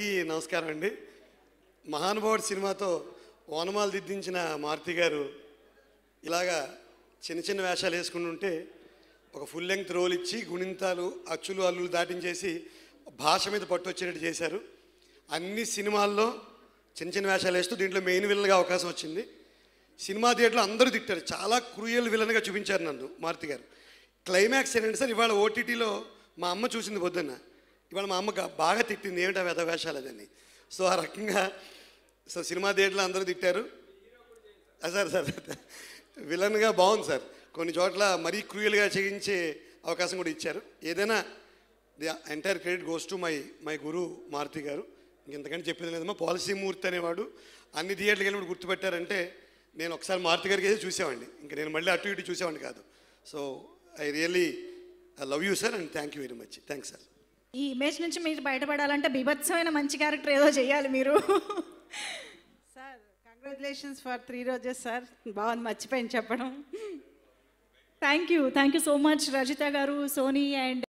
అందరికీ నమస్కారం అండి మహానుభావుడు సినిమాతో ఓనమాలు దిద్దించిన మారుతి గారు ఇలాగా చిన్న చిన్న వేషాలు వేసుకుంటుంటే ఒక ఫుల్ లెంగ్త్ రోల్ ఇచ్చి గుణింతాలు అచ్చులు అల్లులు దాటించేసి భాష మీద వచ్చినట్టు చేశారు అన్ని సినిమాల్లో చిన్న చిన్న వేషాలు వేస్తూ దీంట్లో మెయిన్ విలన్గా అవకాశం వచ్చింది సినిమా థియేటర్లో అందరూ తిట్టారు చాలా క్రూయల్ విలన్గా చూపించారు నన్ను మారుతి గారు క్లైమాక్స్ ఏంటంటే సార్ ఇవాళ ఓటీటీలో మా అమ్మ చూసింది పొద్దున్న ఇవాళ మా అమ్మ బాగా తిట్టింది ఏమిటా వెధవేషాలు అదని సో ఆ రకంగా సో సినిమా థియేటర్లో అందరూ తిట్టారు సార్ సార్ విలన్గా బాగుంది సార్ కొన్ని చోట్ల మరీ క్రూయల్గా చేయించే అవకాశం కూడా ఇచ్చారు ఏదైనా the entire credit goes to my my guru Maruti garu ఇంకెంతకంటే చెప్పేది లేదమ్మా పాలసీ మూర్తి అనేవాడు అన్ని థియేటర్కి వెళ్ళినప్పుడు గుర్తుపెట్టారంటే నేను ఒకసారి మారుతి గారికి అయితే చూసేవాడిని ఇంకా నేను మళ్ళీ అటు ఇటు చూసేవాడిని కాదు so I really I love you sir and thank you very much thanks sir ఈ ఇమేజ్ నుంచి మీరు బయటపడాలంటే బీభత్సమైన మంచి క్యారెక్టర్ ఏదో చేయాలి మీరు sir congratulations for three roses sir బాగుంది మర్చిపోయింది చెప్పడం thank you thank you so much Rajitha garu Sony and